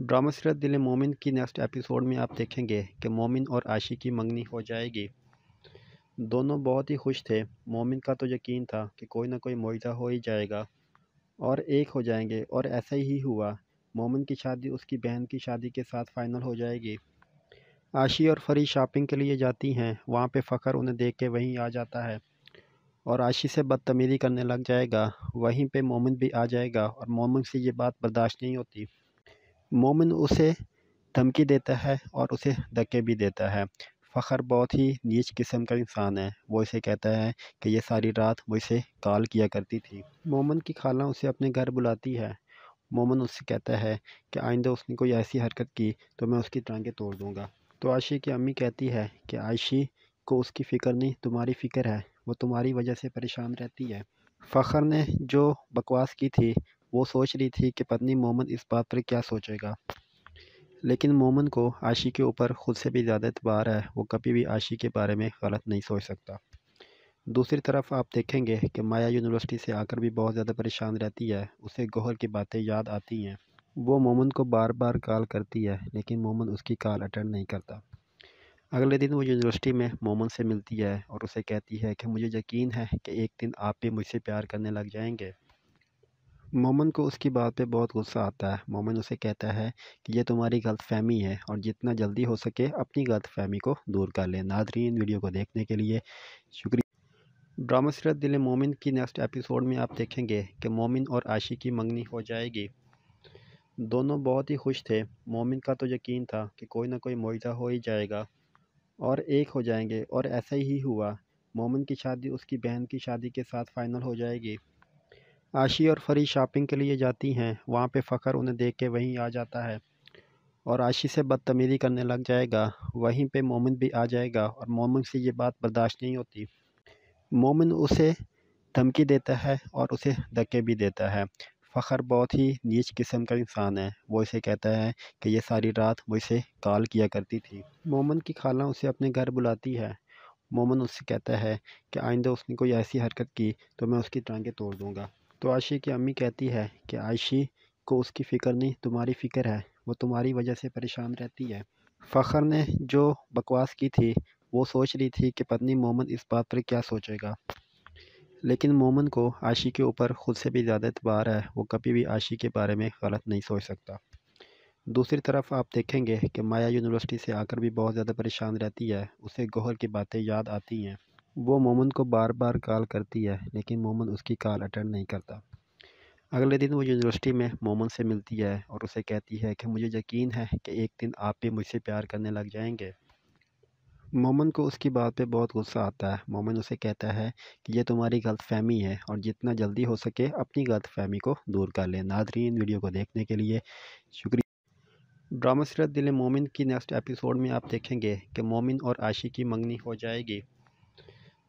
drama सीरत दिल मोमिन की नेक्स्ट एपिसोड में आप देखेंगे कि मोमिन और आशी की मंगनी हो जाएगी दोनों बहुत ही खुश थे मोमिन का तो यकीन था कि कोई ना कोई मुआवजा हो ही जाएगा और एक हो जाएंगे और ऐसा ही हुआ मोमिन की शादी उसकी बहन की शादी के साथ फ़ाइनल हो जाएगी आशी और फरी शॉपिंग के लिए जाती हैं वहाँ पे फ़खर उन्हें देख के वहीं आ जाता है और आशी से बदतमीज़ी करने लग जाएगा वहीं पे मोमिन भी आ जाएगा और मोमिन से ये बात बर्दाश्त नहीं होती मोमिन उसे धमकी देता है और उसे धक्के भी देता है फ़खर बहुत ही नीच किस्म का इंसान है वो इसे कहता है कि ये सारी रात वो इसे कॉल किया करती थी मोमन की खाला उसे अपने घर बुलाती है मोमन उससे कहता है कि आइंदा उसने कोई ऐसी हरकत की तो मैं उसकी टांगें तोड़ दूँगा तो आयशी की अम्मी कहती है कि आयशी को उसकी फ़िक्र नहीं तुम्हारी फ़िक्र है वो तुम्हारी वजह से परेशान रहती है फ़खर ने जो बकवास की थी वो सोच रही थी कि पत्नी मोमन इस बात पर क्या सोचेगा लेकिन मोमन को आशी के ऊपर ख़ुद से भी ज़्यादा एतबार है वो कभी भी आशी के बारे में गलत नहीं सोच सकता दूसरी तरफ आप देखेंगे कि माया यूनिवर्सिटी से आकर भी बहुत ज़्यादा परेशान रहती है उसे गोहर की बातें याद आती हैं वो मोमन को बार बार कॉल करती है लेकिन मोमन उसकी कॉल अटेंड नहीं करता अगले दिन वो यूनिवर्सिटी में मोमन से मिलती है और उसे कहती है कि मुझे यकीन है कि एक दिन आप भी मुझसे प्यार करने लग जाएंगे मोमन को उसकी बात पे बहुत गुस्सा आता है मोमन उसे कहता है कि ये तुम्हारी गलत फहमी है और जितना जल्दी हो सके अपनी गलत फहमी को दूर कर लें नाजरीन वीडियो को देखने के लिए शुक्रिया ड्रामा सीरत दिल मोमिन की नेक्स्ट एपिसोड में आप देखेंगे कि मोमिन और आशी की मंगनी हो जाएगी दोनों बहुत ही खुश थे मोमिन का तो यकीन था कि कोई ना कोई मुआवजा हो ही जाएगा और एक हो जाएंगे और ऐसा ही हुआ मोमिन की शादी उसकी बहन की शादी के साथ फ़ाइनल हो जाएगी आशी और फरी शॉपिंग के लिए जाती हैं वहाँ पे फ़खर उन्हें देख के वहीं आ जाता है और आशी से बदतमीज़ी करने लग जाएगा वहीं पे मोमिन भी आ जाएगा और मोमिन से ये बात बर्दाश्त नहीं होती मोमिन उसे धमकी देता है और उसे धक्के भी देता है फ़खर बहुत ही नीच किस्म का इंसान है वो इसे कहता है कि ये सारी रात वो इसे कॉल किया करती थी मोमन की खाला उसे अपने घर बुलाती है मोमन उससे कहता है कि आइंदा उसने कोई ऐसी हरकत की तो मैं उसकी टांगें तोड़ दूँगा तो आयशी की अम्मी कहती है कि आयशी को उसकी फ़िक्र नहीं तुम्हारी फ़िक्र है वो तुम्हारी वजह से परेशान रहती है फ़खर ने जो बकवास की थी वो सोच रही थी कि पत्नी मोमन इस बात पर क्या सोचेगा लेकिन मोमन को आशी के ऊपर ख़ुद से भी ज़्यादा इतबार है वो कभी भी आशी के बारे में गलत नहीं सोच सकता दूसरी तरफ आप देखेंगे कि माया यूनिवर्सिटी से आकर भी बहुत ज़्यादा परेशान रहती है उसे गोहर की बातें याद आती हैं वो मोमन को बार बार कॉल करती है लेकिन मोमन उसकी कॉल अटेंड नहीं करता अगले दिन वो यूनिवर्सिटी में मोमन से मिलती है और उसे कहती है कि मुझे यकीन है कि एक दिन आप भी मुझसे प्यार करने लग जाएंगे मोमन को उसकी बात पे बहुत गुस्सा आता है मोमन उसे कहता है कि ये तुम्हारी गलत फहमी है और जितना जल्दी हो सके अपनी गलत फहमी को दूर कर लें नादरीन वीडियो को देखने के लिए शुक्रिया ड्रामा सीरत दिल मोमिन की नेक्स्ट एपिसोड में आप देखेंगे कि मोमिन और आशी की मंगनी हो जाएगी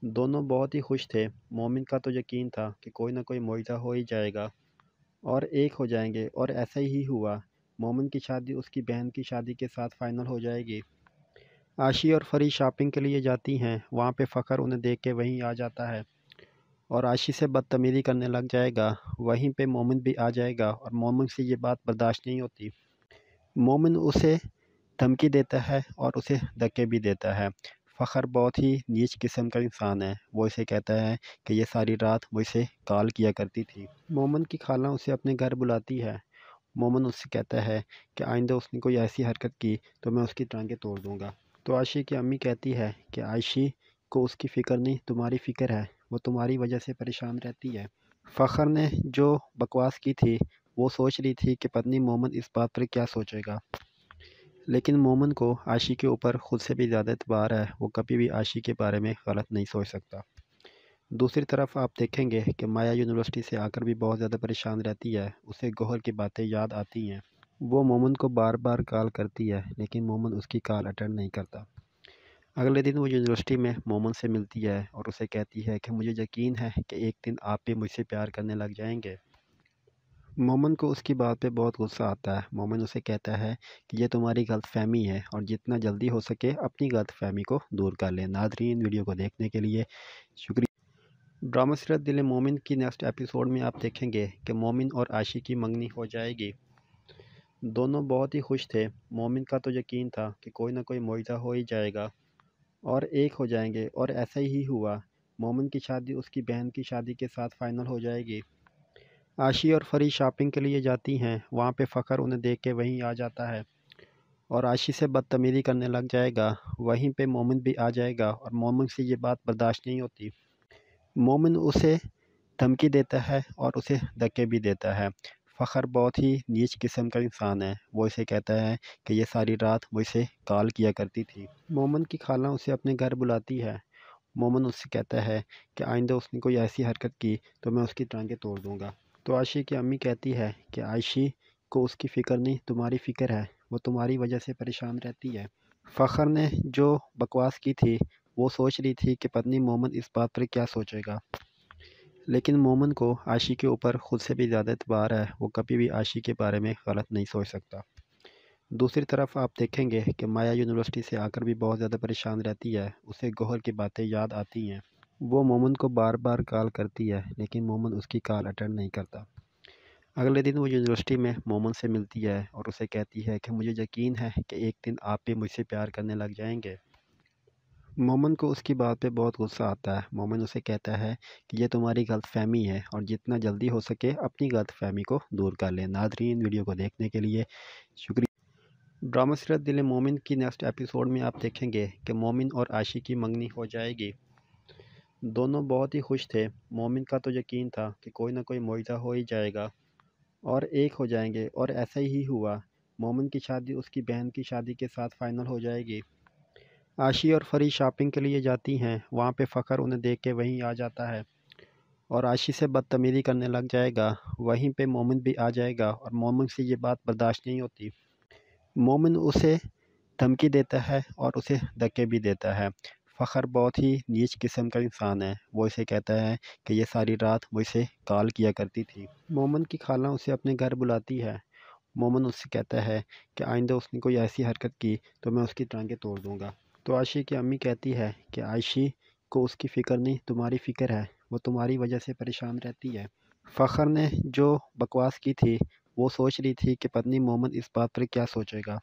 दोनों बहुत ही खुश थे मोमिन का तो यकीन था कि कोई ना कोई मुआजा हो ही जाएगा और एक हो जाएंगे और ऐसा ही हुआ मोमिन की शादी उसकी बहन की शादी के साथ फ़ाइनल हो जाएगी आशी और फरी शॉपिंग के लिए जाती हैं वहाँ पे फ़खर उन्हें देख के वहीं आ जाता है और आशी से बदतमीज़ी करने लग जाएगा वहीं पे मोमिन भी आ जाएगा और मोमिन से ये बात बर्दाश्त नहीं होती मोमिन उसे धमकी देता है और उसे धक्के भी देता है फ़खर बहुत ही नीच किस्म का इंसान है वो इसे कहता है कि ये सारी रात वो इसे कॉल किया करती थी मोमन की खाला उसे अपने घर बुलाती है मोमन उससे कहता है कि आइंदा उसने कोई ऐसी हरकत की तो मैं उसकी टांगें तोड़ दूँगा तो आयशी की अम्मी कहती है कि आयशी को उसकी फ़िक्र नहीं तुम्हारी फ़िक्र है वो तुम्हारी वजह से परेशान रहती है फ़खर ने जो बकवास की थी वो सोच रही थी कि पत्नी मोमन इस बात पर क्या सोचेगा लेकिन मोमन को आशी के ऊपर ख़ुद से भी ज़्यादा अतबार है वो कभी भी आशी के बारे में गलत नहीं सोच सकता दूसरी तरफ आप देखेंगे कि माया यूनिवर्सिटी से आकर भी बहुत ज़्यादा परेशान रहती है उसे गोहर की बातें याद आती हैं वो मोमन को बार बार कॉल करती है लेकिन मोमन उसकी कॉल अटेंड नहीं करता अगले दिन वो यूनिवर्सिटी में मोमन से मिलती है और उसे कहती है कि मुझे यकीन है कि एक दिन आप भी मुझसे प्यार करने लग जाएंगे मोमन को उसकी बात पे बहुत गुस्सा आता है मोमन उसे कहता है कि ये तुम्हारी गलतफहमी है और जितना जल्दी हो सके अपनी गलतफहमी को दूर कर लें नाजरीन वीडियो को देखने के लिए शुक्रिया ड्रामा सीरत दिल मोमिन की नेक्स्ट एपिसोड में आप देखेंगे कि मोमिन और आशी की मंगनी हो जाएगी दोनों बहुत ही खुश थे मोमिन का तो यकीन था कि कोई ना कोई मुआवजा हो ही जाएगा और एक हो जाएंगे और ऐसा ही हुआ मोमिन की शादी उसकी बहन की शादी के साथ फ़ाइनल हो जाएगी आशी और फरी शॉपिंग के लिए जाती हैं वहाँ पे फ़खर उन्हें देख के वहीं आ जाता है और आशी से बदतमीज़ी करने लग जाएगा वहीं पे मोमिन भी आ जाएगा और मोमिन से ये बात बर्दाश्त नहीं होती मोमिन उसे धमकी देता है और उसे धक्के भी देता है फ़खर बहुत ही नीच किस्म का इंसान है वो इसे कहता है कि ये सारी रात वो इसे कॉल किया करती थी मोमन की खाला उसे अपने घर बुलाती है मोमन उससे कहता है कि आइंदा उसने कोई ऐसी हरकत की तो मैं उसकी टांगें तोड़ दूँगा तो आयशी की अम्मी कहती है कि आयशी को उसकी फ़िक्र नहीं तुम्हारी फ़िक्र है वो तुम्हारी वजह से परेशान रहती है फ़खर ने जो बकवास की थी वो सोच रही थी कि पत्नी मोमन इस बात पर क्या सोचेगा लेकिन मोमन को आशी के ऊपर ख़ुद से भी ज़्यादा इतबार है वो कभी भी आशी के बारे में गलत नहीं सोच सकता दूसरी तरफ आप देखेंगे कि माया यूनिवर्सिटी से आकर भी बहुत ज़्यादा परेशान रहती है उसे गोहर की बातें याद आती हैं वो मोमन को बार बार कॉल करती है लेकिन मोमन उसकी कॉल अटेंड नहीं करता अगले दिन वो यूनिवर्सिटी में मोमन से मिलती है और उसे कहती है कि मुझे यकीन है कि एक दिन आप भी मुझसे प्यार करने लग जाएंगे मोमन को उसकी बात पे बहुत गुस्सा आता है मोमन उसे कहता है कि ये तुम्हारी गलत फहमी है और जितना जल्दी हो सके अपनी गलत फहमी को दूर कर लें नादरीन वीडियो को देखने के लिए शुक्रिया ड्रामा सीरत दिल मोमिन की नेक्स्ट एपिसोड में आप देखेंगे कि मोमिन और आशी की मंगनी हो जाएगी दोनों बहुत ही खुश थे मोमिन का तो यकीन था कि कोई ना कोई मुआजा हो ही जाएगा और एक हो जाएंगे और ऐसा ही हुआ मोमिन की शादी उसकी बहन की शादी के साथ फ़ाइनल हो जाएगी आशी और फरी शॉपिंग के लिए जाती हैं वहाँ पे फ़खर उन्हें देख के वहीं आ जाता है और आशी से बदतमीज़ी करने लग जाएगा वहीं पे मोमिन भी आ जाएगा और मोमिन से ये बात बर्दाश्त नहीं होती मोमिन उसे धमकी देता है और उसे धक्के भी देता है फ़खर बहुत ही नीच किस्म का इंसान है वो इसे कहता है कि ये सारी रात वो इसे कॉल किया करती थी मोमन की खाला उसे अपने घर बुलाती है मोमन उससे कहता है कि आइंदा उसने कोई ऐसी हरकत की तो मैं उसकी टांगें तोड़ दूँगा तो आयशी की अम्मी कहती है कि आयशी को उसकी फ़िक्र नहीं तुम्हारी फ़िक्र है वो तुम्हारी वजह से परेशान रहती है फ़खर ने जो बकवास की थी वो सोच रही थी कि पत्नी मोमन इस बात पर क्या सोचेगा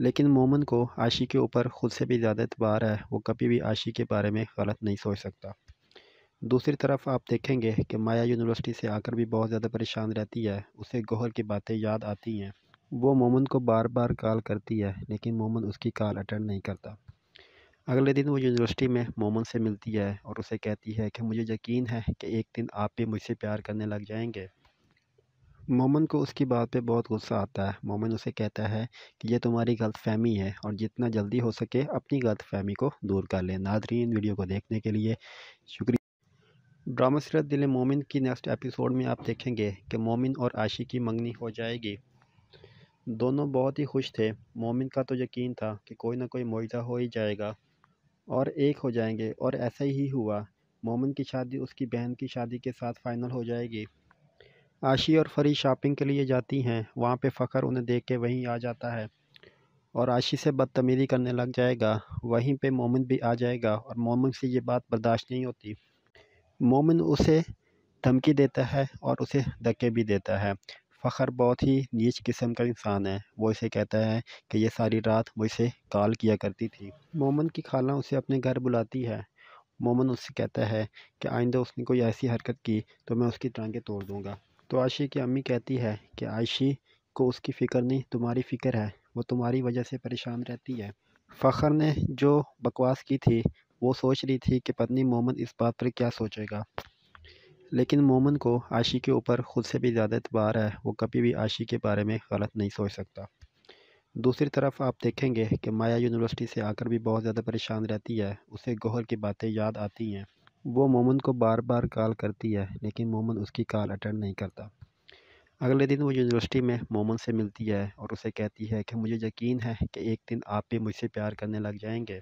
लेकिन मोमन को आशी के ऊपर ख़ुद से भी ज़्यादा अतबार है वो कभी भी आशी के बारे में गलत नहीं सोच सकता दूसरी तरफ आप देखेंगे कि माया यूनिवर्सिटी से आकर भी बहुत ज़्यादा परेशान रहती है उसे गोहर की बातें याद आती हैं वो मोमन को बार बार कॉल करती है लेकिन मोमन उसकी कॉल अटेंड नहीं करता अगले दिन वो यूनिवर्सिटी में मोमन से मिलती है और उसे कहती है कि मुझे यकीन है कि एक दिन आप भी मुझसे प्यार करने लग जाएंगे मोमन को उसकी बात पे बहुत गुस्सा आता है मोमन उसे कहता है कि ये तुम्हारी गलतफहमी है और जितना जल्दी हो सके अपनी गलतफहमी को दूर कर लें नाजरीन वीडियो को देखने के लिए शुक्रिया ड्रामा सीरत दिल मोमिन की नेक्स्ट एपिसोड में आप देखेंगे कि मोमिन और आशी की मंगनी हो जाएगी दोनों बहुत ही खुश थे मोमिन का तो यकीन था कि कोई ना कोई मुआवजा हो ही जाएगा और एक हो जाएंगे और ऐसा ही हुआ मोमिन की शादी उसकी बहन की शादी के साथ फ़ाइनल हो जाएगी आशी और फरी शॉपिंग के लिए जाती हैं वहाँ पे फ़खर उन्हें देख के वहीं आ जाता है और आशी से बदतमीज़ी करने लग जाएगा वहीं पे मोमिन भी आ जाएगा और मोमिन से ये बात बर्दाश्त नहीं होती मोमिन उसे धमकी देता है और उसे धक्के भी देता है फ़खर बहुत ही नीच किस्म का इंसान है वो इसे कहता है कि ये सारी रात वो इसे कॉल किया करती थी मोमन की खाला उसे अपने घर बुलाती है मोमन उससे कहता है कि आइंदा उसने कोई ऐसी हरकत की तो मैं उसकी टांगें तोड़ दूँगा तो आयशी की अम्मी कहती है कि आयशी को उसकी फ़िक्र नहीं तुम्हारी फ़िक्र है वो तुम्हारी वजह से परेशान रहती है फ़खर ने जो बकवास की थी वो सोच रही थी कि पत्नी मोमन इस बात पर क्या सोचेगा लेकिन मोमन को आशी के ऊपर ख़ुद से भी ज़्यादा एतबार है वो कभी भी आशी के बारे में गलत नहीं सोच सकता दूसरी तरफ आप देखेंगे कि माया यूनिवर्सिटी से आकर भी बहुत ज़्यादा परेशान रहती है उसे गोहर की बातें याद आती हैं वो मोमन को बार बार कॉल करती है लेकिन मोमन उसकी कॉल अटेंड नहीं करता अगले दिन वो यूनिवर्सिटी में मोमन से मिलती है और उसे कहती है कि मुझे यकीन है कि एक दिन आप भी मुझसे प्यार करने लग जाएंगे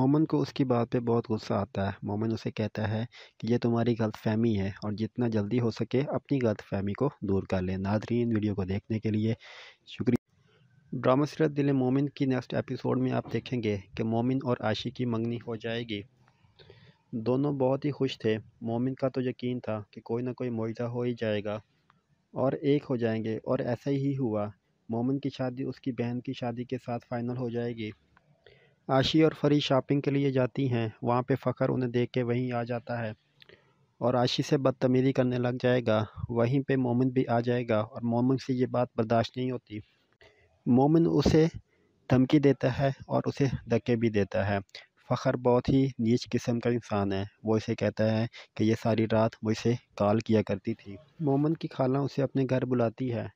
मोमन को उसकी बात पे बहुत गुस्सा आता है मोमन उसे कहता है कि ये तुम्हारी गलत फहमी है और जितना जल्दी हो सके अपनी गलत फहमी को दूर कर लें नाजरीन वीडियो को देखने के लिए शुक्रिया ड्रामा सीरत दिल मोमिन की नेक्स्ट एपिसोड में आप देखेंगे कि मोमिन और आशी की मंगनी हो जाएगी दोनों बहुत ही खुश थे मोमिन का तो यकीन था कि कोई ना कोई मुआवजा हो ही जाएगा और एक हो जाएंगे और ऐसा ही हुआ मोमिन की शादी उसकी बहन की शादी के साथ फ़ाइनल हो जाएगी आशी और फरी शॉपिंग के लिए जाती हैं वहाँ पे फ़खर उन्हें देख के वहीं आ जाता है और आशी से बदतमीज़ी करने लग जाएगा वहीं पे मोमिन भी आ जाएगा और मोमिन से ये बात बर्दाश्त नहीं होती मोमिन उसे धमकी देता है और उसे धक्के भी देता है फ़खर बहुत ही नीच किस्म का इंसान है वो इसे कहता है कि ये सारी रात वो इसे कॉल किया करती थी मोमन की खाला उसे अपने घर बुलाती है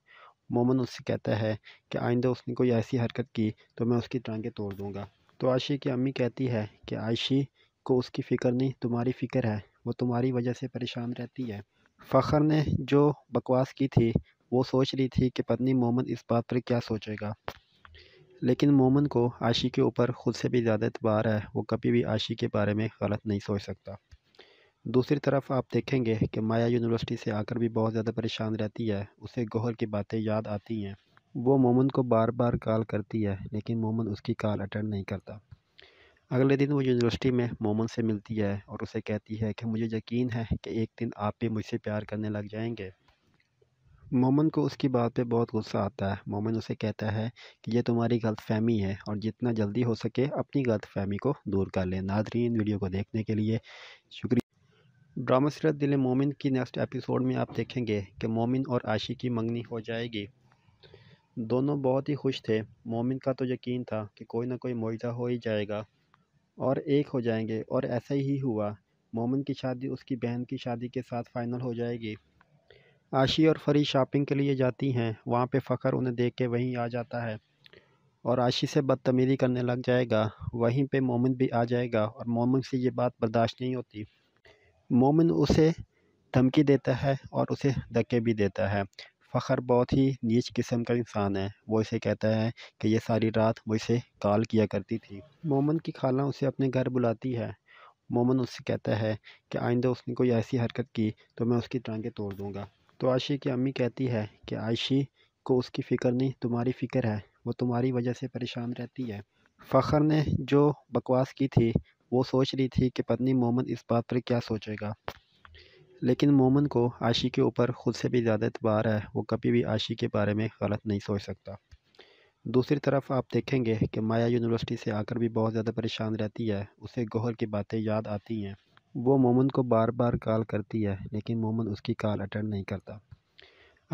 मोमन उससे कहता है कि आइंदा उसने कोई ऐसी हरकत की तो मैं उसकी टांगें तोड़ दूँगा तो आयशी की अम्मी कहती है कि आयशी को उसकी फ़िक्र नहीं तुम्हारी फ़िक्र है वो तुम्हारी वजह से परेशान रहती है फ़खर ने जो बकवास की थी वो सोच रही थी कि पत्नी मोमन इस बात पर क्या सोचेगा लेकिन मोमन को आशी के ऊपर ख़ुद से भी ज़्यादा एतबार है वो कभी भी आशी के बारे में गलत नहीं सोच सकता दूसरी तरफ आप देखेंगे कि माया यूनिवर्सिटी से आकर भी बहुत ज़्यादा परेशान रहती है उसे गोहर की बातें याद आती हैं वो मोमन को बार बार कॉल करती है लेकिन मोमन उसकी कॉल अटेंड नहीं करता अगले दिन वो यूनिवर्सिटी में मोमन से मिलती है और उसे कहती है कि मुझे यकीन है कि एक दिन आप भी मुझसे प्यार करने लग जाएंगे मोमन को उसकी बात पे बहुत गुस्सा आता है मोमन उसे कहता है कि ये तुम्हारी गलत फहमी है और जितना जल्दी हो सके अपनी गलत फहमी को दूर कर लें नाजरीन वीडियो को देखने के लिए शुक्रिया ड्रामा सीरत दिल मोमिन की नेक्स्ट एपिसोड में आप देखेंगे कि मोमिन और आशी की मंगनी हो जाएगी दोनों बहुत ही खुश थे मोमिन का तो यकीन था कि कोई ना कोई मुआवजा हो ही जाएगा और एक हो जाएंगे और ऐसा ही हुआ मोमिन की शादी उसकी बहन की शादी के साथ फ़ाइनल हो जाएगी आशी और फरी शॉपिंग के लिए जाती हैं वहाँ पे फ़खर उन्हें देख के वहीं आ जाता है और आशी से बदतमीज़ी करने लग जाएगा वहीं पे मोमिन भी आ जाएगा और मोमिन से ये बात बर्दाश्त नहीं होती मोमिन उसे धमकी देता है और उसे धक्के भी देता है फ़खर बहुत ही नीच किस्म का इंसान है वो इसे कहता है कि ये सारी रात वो इसे कॉल किया करती थी मोमन की खाला उसे अपने घर बुलाती है मोमन उससे कहता है कि आइंदा उसने कोई ऐसी हरकत की तो मैं उसकी टांगें तोड़ दूँगा तो आयशी की अम्मी कहती है कि आयशी को उसकी फ़िक्र नहीं तुम्हारी फ़िक्र है वो तुम्हारी वजह से परेशान रहती है फ़खर ने जो बकवास की थी वो सोच रही थी कि पत्नी मोमन इस बात पर क्या सोचेगा लेकिन मोमन को आशी के ऊपर ख़ुद से भी ज़्यादा एतबार है वो कभी भी आशी के बारे में गलत नहीं सोच सकता दूसरी तरफ आप देखेंगे कि माया यूनिवर्सिटी से आकर भी बहुत ज़्यादा परेशान रहती है उसे गोहर की बातें याद आती हैं वो मोमन को बार बार कॉल करती है लेकिन मोमन उसकी कॉल अटेंड नहीं करता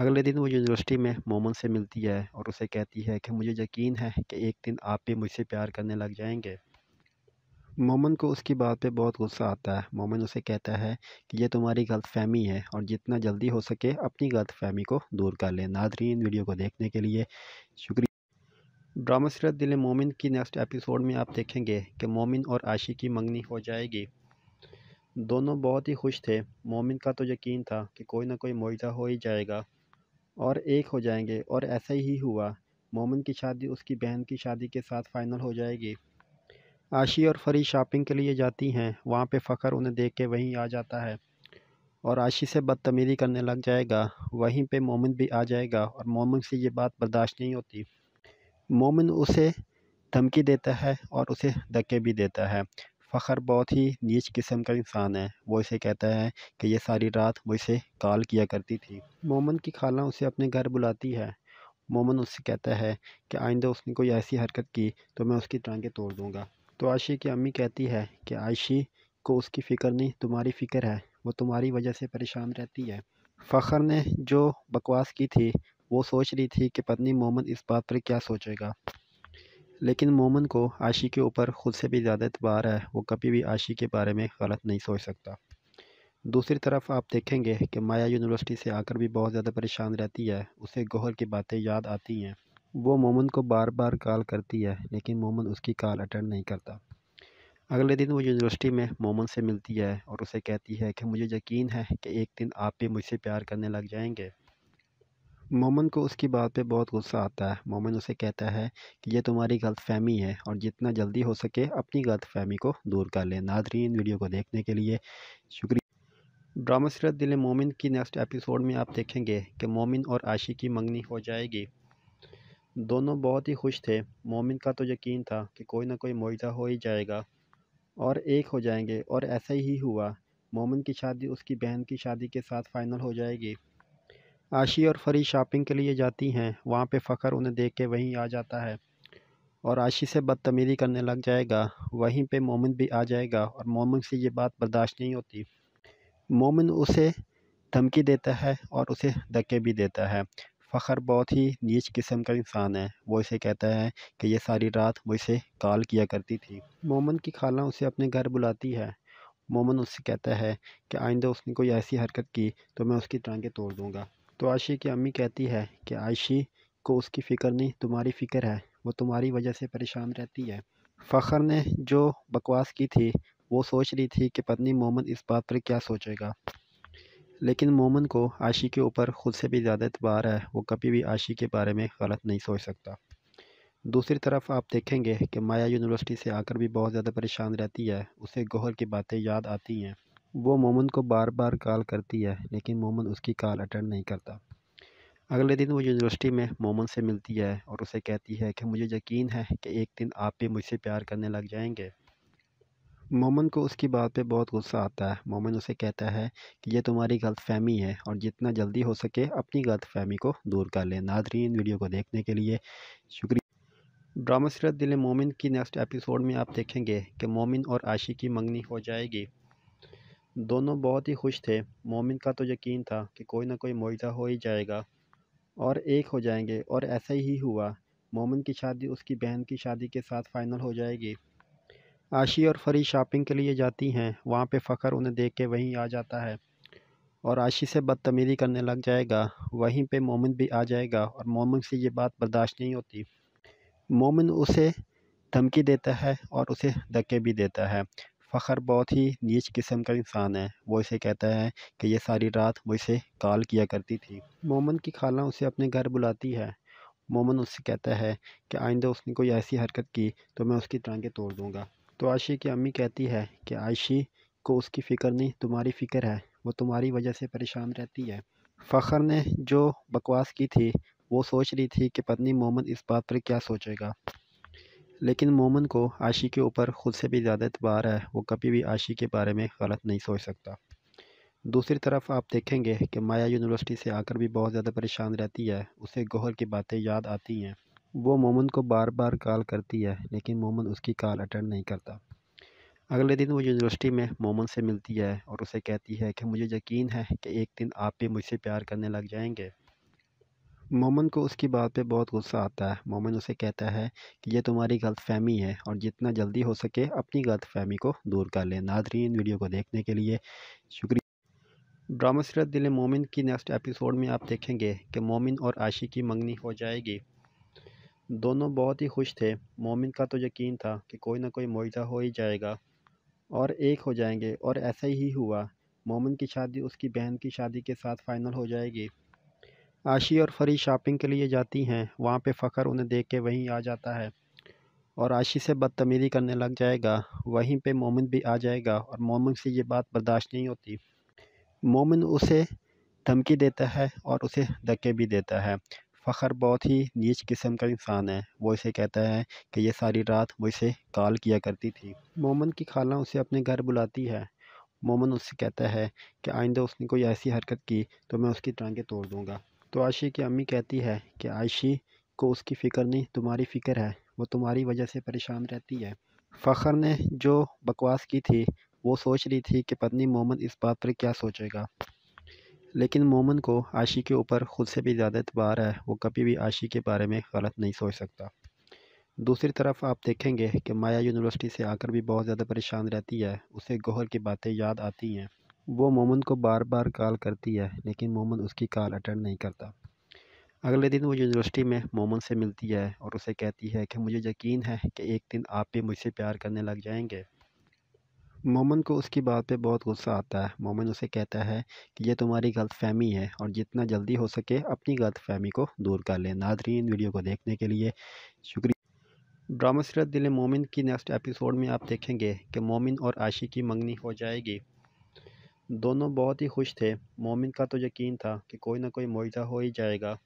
अगले दिन वो यूनिवर्सिटी में मोमन से मिलती है और उसे कहती है कि मुझे यकीन है कि एक दिन आप भी मुझसे प्यार करने लग जाएंगे मोमन को उसकी बात पे बहुत गुस्सा आता है मोमन उसे कहता है कि ये तुम्हारी गलत फहमी है और जितना जल्दी हो सके अपनी गलत फहमी को दूर कर लें नादरीन वीडियो को देखने के लिए शुक्रिया ड्रामा सीरत दिल मोमिन की नेक्स्ट एपिसोड में आप देखेंगे कि मोमिन और आशी की मंगनी हो जाएगी दोनों बहुत ही खुश थे मोमिन का तो यकीन था कि कोई ना कोई मुआवजा हो ही जाएगा और एक हो जाएंगे और ऐसा ही हुआ मोमिन की शादी उसकी बहन की शादी के साथ फ़ाइनल हो जाएगी आशी और फरी शॉपिंग के लिए जाती हैं वहाँ पे फ़खर उन्हें देख के वहीं आ जाता है और आशी से बदतमीज़ी करने लग जाएगा वहीं पे मोमिन भी आ जाएगा और मोमिन से ये बात बर्दाश्त नहीं होती मोमिन उसे धमकी देता है और उसे धक्के भी देता है फ़खर बहुत ही नीच किस्म का इंसान है वो इसे कहता है कि ये सारी रात वो इसे कॉल किया करती थी मोमन की खाला उसे अपने घर बुलाती है मोमन उससे कहता है कि आइंदा उसने कोई ऐसी हरकत की तो मैं उसकी टांगें तोड़ दूँगा तो आयशी की अम्मी कहती है कि आयशी को उसकी फ़िक्र नहीं तुम्हारी फ़िक्र है वो तुम्हारी वजह से परेशान रहती है फ़खर ने जो बकवास की थी वो सोच रही थी कि पत्नी मोमन इस बात पर क्या सोचेगा लेकिन मोमन को आशी के ऊपर ख़ुद से भी ज़्यादा अतबार है वो कभी भी आशी के बारे में गलत नहीं सोच सकता दूसरी तरफ आप देखेंगे कि माया यूनिवर्सिटी से आकर भी बहुत ज़्यादा परेशान रहती है उसे गोहर की बातें याद आती हैं वो मोमन को बार बार कॉल करती है लेकिन मोमन उसकी कॉल अटेंड नहीं करता अगले दिन वो यूनिवर्सिटी में मोमन से मिलती है और उसे कहती है कि मुझे यकीन है कि एक दिन आप भी मुझसे प्यार करने लग जाएंगे मोमन को उसकी बात पे बहुत गुस्सा आता है मोमन उसे कहता है कि ये तुम्हारी गलत फहमी है और जितना जल्दी हो सके अपनी गलत फहमी को दूर कर लें नाजरीन वीडियो को देखने के लिए शुक्रिया ड्रामा सीरत दिल मोमिन की नेक्स्ट एपिसोड में आप देखेंगे कि मोमिन और आशी की मंगनी हो जाएगी दोनों बहुत ही खुश थे मोमिन का तो यकीन था कि कोई ना कोई मुआवजा हो ही जाएगा और एक हो जाएंगे और ऐसा ही हुआ मोमिन की शादी उसकी बहन की शादी के साथ फ़ाइनल हो जाएगी आशी और फरी शॉपिंग के लिए जाती हैं वहाँ पे फ़खर उन्हें देख के वहीं आ जाता है और आशी से बदतमीज़ी करने लग जाएगा वहीं पे मोमिन भी आ जाएगा और मोमिन से ये बात बर्दाश्त नहीं होती मोमिन उसे धमकी देता है और उसे धक्के भी देता है फ़खर बहुत ही नीच किस्म का इंसान है वो इसे कहता है कि ये सारी रात वो इसे कॉल किया करती थी मोमन की खाला उसे अपने घर बुलाती है मोमन उससे कहता है कि आइंदा उसने कोई ऐसी हरकत की तो मैं उसकी टांगें तोड़ दूँगा तो आयशी की अम्मी कहती है कि आयशी को उसकी फ़िक्र नहीं तुम्हारी फ़िक्र है वो तुम्हारी वजह से परेशान रहती है फ़खर ने जो बकवास की थी वो सोच रही थी कि पत्नी मोमन इस बात पर क्या सोचेगा लेकिन मोमन को आशी के ऊपर ख़ुद से भी ज़्यादा इतबार है वो कभी भी आशी के बारे में गलत नहीं सोच सकता दूसरी तरफ आप देखेंगे कि माया यूनिवर्सिटी से आकर भी बहुत ज़्यादा परेशान रहती है उसे गोहर की बातें याद आती हैं वो मोमन को बार बार कॉल करती है लेकिन मोमन उसकी कॉल अटेंड नहीं करता अगले दिन वो यूनिवर्सिटी में मोमन से मिलती है और उसे कहती है कि मुझे यकीन है कि एक दिन आप भी मुझसे प्यार करने लग जाएंगे मोमन को उसकी बात पे बहुत गुस्सा आता है मोमन उसे कहता है कि ये तुम्हारी गलत फहमी है और जितना जल्दी हो सके अपनी गलत फहमी को दूर कर लें नादरीन वीडियो को देखने के लिए शुक्रिया ड्रामा सीरत दिल मोमिन की नेक्स्ट एपिसोड में आप देखेंगे कि मोमिन और आशी की मंगनी हो जाएगी दोनों बहुत ही खुश थे मोमिन का तो यकीन था कि कोई ना कोई मुआवजा हो ही जाएगा और एक हो जाएंगे और ऐसा ही हुआ मोमिन की शादी उसकी बहन की शादी के साथ फ़ाइनल हो जाएगी आशी और फरी शॉपिंग के लिए जाती हैं वहाँ पे फ़खर उन्हें देख के वहीं आ जाता है और आशी से बदतमीज़ी करने लग जाएगा वहीं पे मोमिन भी आ जाएगा और मोमिन से ये बात बर्दाश्त नहीं होती मोमिन उसे धमकी देता है और उसे धक्के भी देता है फ़खर बहुत ही नीच किस्म का इंसान है वो इसे कहता है कि ये सारी रात वो इसे कॉल किया करती थी मोमन की खाला उसे अपने घर बुलाती है मोमन उससे कहता है कि आइंदा उसने कोई ऐसी हरकत की तो मैं उसकी टांगें तोड़ दूँगा तो आयशी की अम्मी कहती है कि आयशी को उसकी फ़िक्र नहीं तुम्हारी फ़िक्र है वो तुम्हारी वजह से परेशान रहती है फ़खर ने जो बकवास की थी वो सोच रही थी कि पत्नी मोमन इस बात पर क्या सोचेगा लेकिन मोमन को आशी के ऊपर ख़ुद से भी ज़्यादा अतबार है वो कभी भी आशी के बारे में गलत नहीं सोच सकता दूसरी तरफ आप देखेंगे कि माया यूनिवर्सिटी से आकर भी बहुत ज़्यादा परेशान रहती है उसे गोहर की बातें याद आती हैं वो मोमन को बार बार कॉल करती है लेकिन मोमन उसकी कॉल अटेंड नहीं करता अगले दिन वो यूनिवर्सिटी में मोमन से मिलती है और उसे कहती है कि मुझे यकीन है कि एक दिन आप भी मुझसे प्यार करने लग जाएंगे मोमन को उसकी बात पे बहुत गुस्सा आता है मोमन उसे कहता है कि ये तुम्हारी गलत फहमी है और जितना जल्दी हो सके अपनी गलत फहमी को दूर कर लें नाजरीन वीडियो को देखने के लिए शुक्रिया ड्रामा सीरत दिल मोमिन की नेक्स्ट एपिसोड में आप देखेंगे कि मोमिन और आशी की मंगनी हो जाएगी दोनों बहुत ही खुश थे मोमिन का तो यकीन था कि कोई ना कोई मुआवजा हो ही जाएगा और एक हो जाएंगे और ऐसा ही हुआ मोमिन की शादी उसकी बहन की शादी के साथ फ़ाइनल हो जाएगी आशी और फरी शॉपिंग के लिए जाती हैं वहाँ पे फ़खर उन्हें देख के वहीं आ जाता है और आशी से बदतमीज़ी करने लग जाएगा वहीं पे मोमिन भी आ जाएगा और मोमिन से ये बात बर्दाश्त नहीं होती मोमिन उसे धमकी देता है और उसे धक्के भी देता है फ़खर बहुत ही नीच किस्म का इंसान है वो इसे कहता है कि ये सारी रात वो इसे कॉल किया करती थी मोमन की खाला उसे अपने घर बुलाती है मोमन उससे कहता है कि आइंदा उसने कोई ऐसी हरकत की तो मैं उसकी टांगें तोड़ दूँगा तो आयशी की अम्मी कहती है कि आयशी को उसकी फ़िक्र नहीं तुम्हारी फ़िक्र है वो तुम्हारी वजह से परेशान रहती है फ़खर ने जो बकवास की थी वो सोच रही थी कि पत्नी मोमन इस बात पर क्या सोचेगा लेकिन मोमन को आशी के ऊपर ख़ुद से भी ज़्यादा अतबार है वो कभी भी आशी के बारे में गलत नहीं सोच सकता दूसरी तरफ आप देखेंगे कि माया यूनिवर्सिटी से आकर भी बहुत ज़्यादा परेशान रहती है उसे गोहर की बातें याद आती हैं वो मोमन को बार बार कॉल करती है लेकिन मोमन उसकी कॉल अटेंड नहीं करता अगले दिन वो यूनिवर्सिटी में मोमन से मिलती है और उसे कहती है कि मुझे यकीन है कि एक दिन आप भी मुझसे प्यार करने लग जाएंगे मोमन को उसकी बात पे बहुत गुस्सा आता है मोमन उसे कहता है कि ये तुम्हारी गलत फहमी है और जितना जल्दी हो सके अपनी गलत फहमी को दूर कर लें नाजरीन वीडियो को देखने के लिए शुक्रिया ड्रामा सरत दिल मोमिन की नेक्स्ट एपिसोड में आप देखेंगे कि मोमिन और आशी की मंगनी हो जाएगी दोनों बहुत ही खुश थे मोमिन का तो यकीन था कि कोई ना कोई मुआजा हो ही जाएगा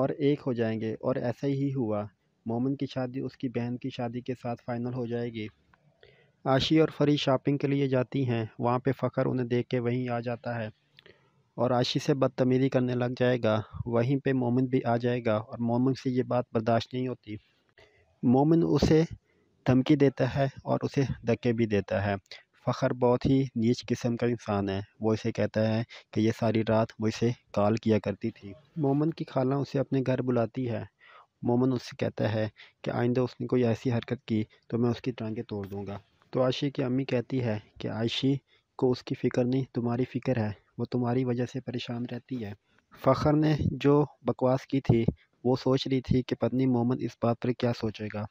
और एक हो जाएंगे और ऐसा ही हुआ मोमिन की शादी उसकी बहन की शादी के साथ फ़ाइनल हो जाएगी आशी और फरी शॉपिंग के लिए जाती हैं वहाँ पे फ़खर उन्हें देख के वहीं आ जाता है और आशी से बदतमीज़ी करने लग जाएगा वहीं पे मोमिन भी आ जाएगा और मोमिन से ये बात बर्दाश्त नहीं होती मोमिन उसे धमकी देता है और उसे धक्के भी देता है फ़खर बहुत ही नीच किस्म का इंसान है वो इसे कहता है कि ये सारी रात वो इसे कॉल किया करती थी मोमन की खाला उसे अपने घर बुलाती है मोमन उससे कहता है कि आइंदा उसने कोई ऐसी हरकत की तो मैं उसकी टांगें तोड़ दूँगा तो आयशी की अम्मी कहती है कि आयशी को उसकी फ़िक्र नहीं तुम्हारी फ़िक्र है वो तुम्हारी वजह से परेशान रहती है फ़खर ने जो बकवास की थी वो सोच रही थी कि पत्नी मोमन इस बात पर क्या सोचेगा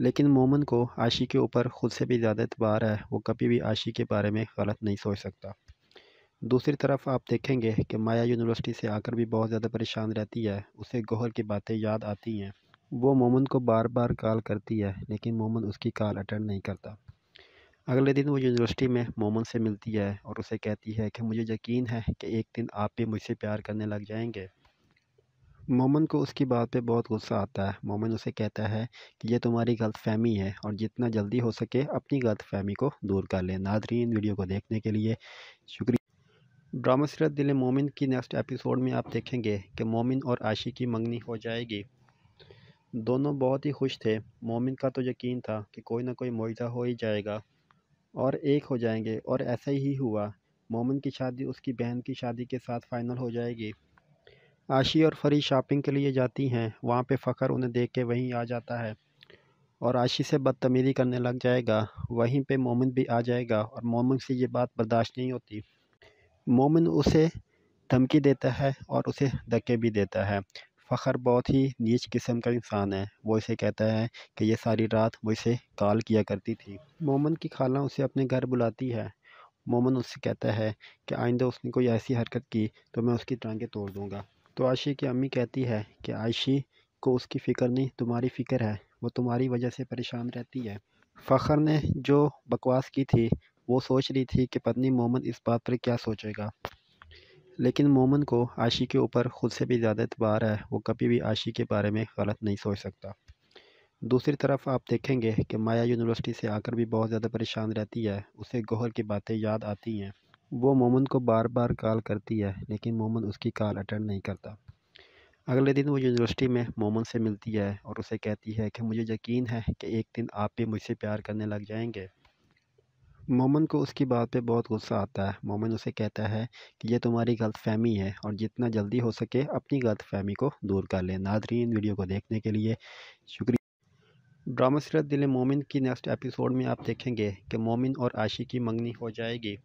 लेकिन मोमन को आशी के ऊपर ख़ुद से भी ज़्यादा अतबार है वो कभी भी आशी के बारे में गलत नहीं सोच सकता दूसरी तरफ आप देखेंगे कि माया यूनिवर्सिटी से आकर भी बहुत ज़्यादा परेशान रहती है उसे गोहर की बातें याद आती हैं वो मोमन को बार बार कॉल करती है लेकिन मोमन उसकी कॉल अटेंड नहीं करता अगले दिन वो यूनिवर्सिटी में मोमन से मिलती है और उसे कहती है कि मुझे यकीन है कि एक दिन आप भी मुझसे प्यार करने लग जाएंगे मोमन को उसकी बात पे बहुत गुस्सा आता है मोमन उसे कहता है कि ये तुम्हारी गलत फहमी है और जितना जल्दी हो सके अपनी गलत फहमी को दूर कर लें नाजरीन वीडियो को देखने के लिए शुक्रिया ड्रामा सीरत दिल मोमिन की नेक्स्ट एपिसोड में आप देखेंगे कि मोमिन और आशी की मंगनी हो जाएगी दोनों बहुत ही खुश थे मोमिन का तो यकीन था कि कोई ना कोई मुआवजा हो ही जाएगा और एक हो जाएंगे और ऐसा ही हुआ मोमिन की शादी उसकी बहन की शादी के साथ फ़ाइनल हो जाएगी आशी और फरी शॉपिंग के लिए जाती हैं वहाँ पे फ़खर उन्हें देख के वहीं आ जाता है और आशी से बदतमीज़ी करने लग जाएगा वहीं पे मोमिन भी आ जाएगा और मोमिन से ये बात बर्दाश्त नहीं होती मोमिन उसे धमकी देता है और उसे धक्के भी देता है फ़खर बहुत ही नीच किस्म का इंसान है वो इसे कहता है कि ये सारी रात वो इसे कॉल किया करती थी मोमन की खाला उसे अपने घर बुलाती है मोमन उससे कहता है कि आइंदा उसने कोई ऐसी हरकत की तो मैं उसकी टांगें तोड़ दूँगा तो आयशी की अम्मी कहती है कि आयशी को उसकी फ़िक्र नहीं तुम्हारी फ़िक्र है वो तुम्हारी वजह से परेशान रहती है फ़खर ने जो बकवास की थी वो सोच रही थी कि पत्नी मोमन इस बात पर क्या सोचेगा लेकिन मोमन को आशी के ऊपर ख़ुद से भी ज़्यादा इतबार है वो कभी भी आशी के बारे में गलत नहीं सोच सकता दूसरी तरफ आप देखेंगे कि माया यूनिवर्सिटी से आकर भी बहुत ज़्यादा परेशान रहती है उसे गोहर की बातें याद आती हैं वो मोमन को बार बार कॉल करती है लेकिन मोमन उसकी कॉल अटेंड नहीं करता अगले दिन वो यूनिवर्सिटी में मोमन से मिलती है और उसे कहती है कि मुझे यकीन है कि एक दिन आप भी मुझसे प्यार करने लग जाएंगे मोमन को उसकी बात पे बहुत गुस्सा आता है मोमन उसे कहता है कि ये तुम्हारी गलत फहमी है और जितना जल्दी हो सके अपनी गलत फहमी को दूर कर लें नादरीन वीडियो को देखने के लिए शुक्रिया ड्रामा सिरत दिल मोमिन की नेक्स्ट एपिसोड में आप देखेंगे कि मोमिन और आशी की मंगनी हो जाएगी